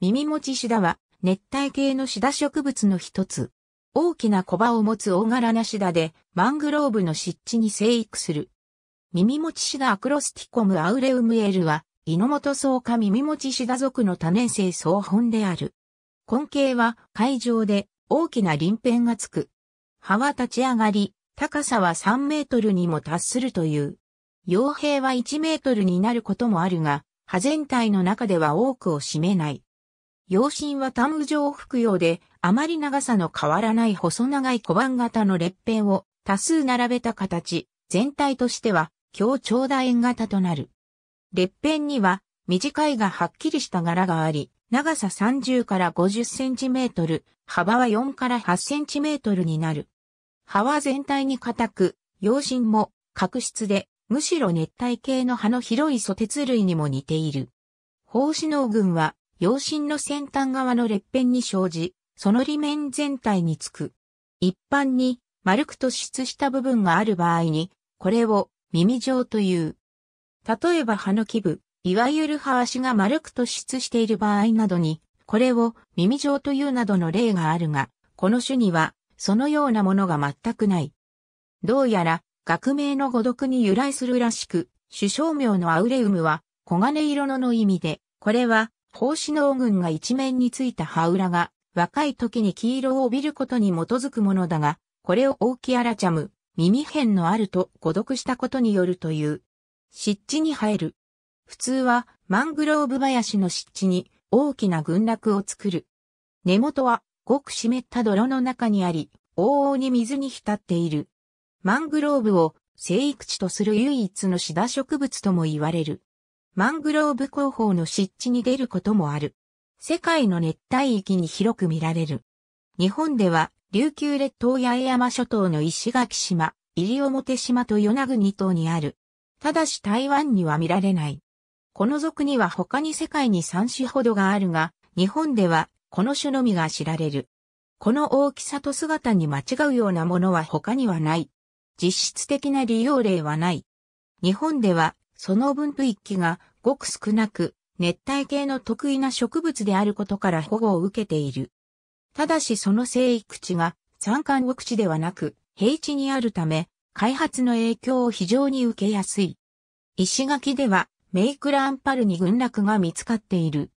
耳持ちシダは熱帯系のシダ植物の一つ。大きな小葉を持つ大柄なシダでマングローブの湿地に生育する。耳持ちシダアクロスティコムアウレウムエルはイノトソ草科耳持ちシダ属の多年生草本である。根茎は海上で大きな鱗片がつく。葉は立ち上がり、高さは3メートルにも達するという。傭兵は1メートルになることもあるが、葉全体の中では多くを占めない。養身は単無状服用で、あまり長さの変わらない細長い小判型の列片を多数並べた形、全体としては、強長楕円型となる。列片には、短いがはっきりした柄があり、長さ30から50センチメートル、幅は4から8センチメートルになる。葉は全体に硬く、養身も角質で、むしろ熱帯系の葉の広い素鉄類にも似ている。胞子農群は陽針の先端側の裂片に生じ、その裏面全体につく。一般に丸く突出した部分がある場合に、これを耳状という。例えば歯の基部、いわゆる歯足が丸く突出している場合などに、これを耳状というなどの例があるが、この種にはそのようなものが全くない。どうやら学名の語読に由来するらしく、首相名のアウレウムは黄金色のの意味で、これは奉仕農軍が一面についた羽裏が、若い時に黄色を帯びることに基づくものだが、これをオきキアラチャム、耳辺のあると誤読したことによるという。湿地に生える。普通はマングローブ林の湿地に大きな群落を作る。根元はごく湿った泥の中にあり、往々に水に浸っている。マングローブを生育地とする唯一のシダ植物とも言われる。マングローブ広報の湿地に出ることもある。世界の熱帯域に広く見られる。日本では、琉球列島八重山諸島の石垣島、西表島と与那国島にある。ただし台湾には見られない。この属には他に世界に3種ほどがあるが、日本ではこの種のみが知られる。この大きさと姿に間違うようなものは他にはない。実質的な利用例はない。日本ではその分布気がごく少なく、熱帯系の得意な植物であることから保護を受けている。ただしその生育地が山間牧地ではなく平地にあるため、開発の影響を非常に受けやすい。石垣ではメイクランパルに群落が見つかっている。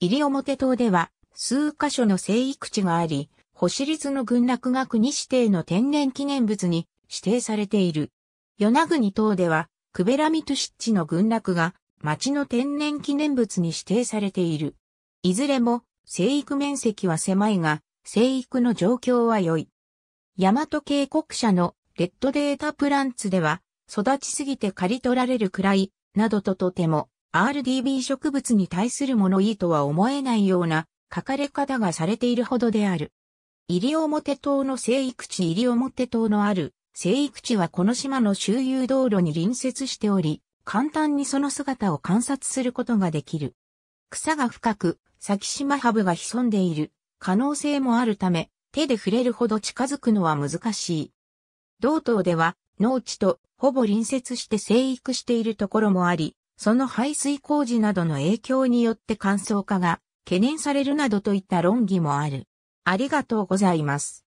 入表島では数箇所の生育地があり、星立の群落が国指定の天然記念物に指定されている。与那国島ではクベラミトゥシッチの群落が町の天然記念物に指定されている。いずれも生育面積は狭いが、生育の状況は良い。大和渓谷社のレッドデータプランツでは、育ちすぎて刈り取られるくらい、などととても、RDB 植物に対するものいいとは思えないような書かれ方がされているほどである。モ表島の生育地モ表島のある生育地はこの島の周遊道路に隣接しており、簡単にその姿を観察することができる。草が深く、先島ハブが潜んでいる可能性もあるため、手で触れるほど近づくのは難しい。道東では農地とほぼ隣接して生育しているところもあり、その排水工事などの影響によって乾燥化が懸念されるなどといった論議もある。ありがとうございます。